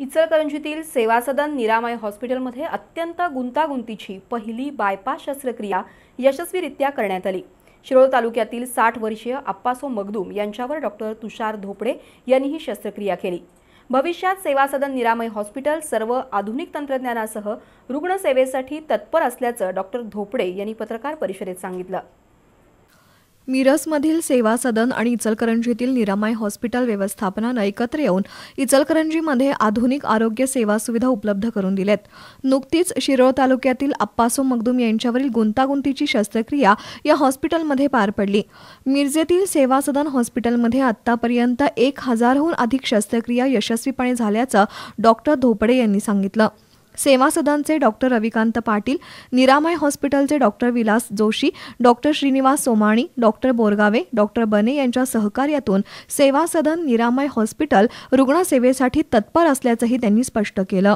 इचलकरंजीतील सेवा सदन निरामय हॉस्पिटलमध्ये अत्यंत गुंतागुंतीची पहिली बायपास शस्त्रक्रिया यशस्वीरित्या करण्यात आली शिरोळ तालुक्यातील साठ वर्षीय अप्पासो मगदूम यांच्यावर डॉक्टर तुषार धोपडे यांनी ही शस्त्रक्रिया केली भविष्यात सेवा सदन निरामय हॉस्पिटल सर्व आधुनिक तंत्रज्ञानासह रुग्णसेवेसाठी तत्पर असल्याचं डॉक्टर धोपडे यांनी पत्रकार परिषदेत सांगितलं मिरजमधील सेवा सदन आणि इचलकरंजीतील निरामाय हॉस्पिटल व्यवस्थापनानं एकत्र येऊन इचलकरंजीमध्ये आधुनिक आरोग्य सेवा सुविधा उपलब्ध करून दिल्यात नुकतीच शिरोळ तालुक्यातील अप्पासो मगदूम यांच्यावरील गुंतागुंतीची शस्त्रक्रिया या हॉस्पिटलमध्ये पार पडली मिरजेतील सेवा सदन हॉस्पिटलमध्ये आतापर्यंत एक हजारहून अधिक शस्त्रक्रिया यशस्वीपणे झाल्याचं डॉक्टर धोपडे यांनी सांगितलं सेवा सदनचे डॉक्टर रविकांत पाटील निरामय हॉस्पिटलचे doctor Vilas Joshi doctor Shrinivas Somani doctor Borgave doctor Bane यांच्या सहकार्यातून सेवा सदन निरामय हॉस्पिटल रुग्णसेवेसाठी तत्पर असल्याचंही त्यांनी स्पष्ट केलं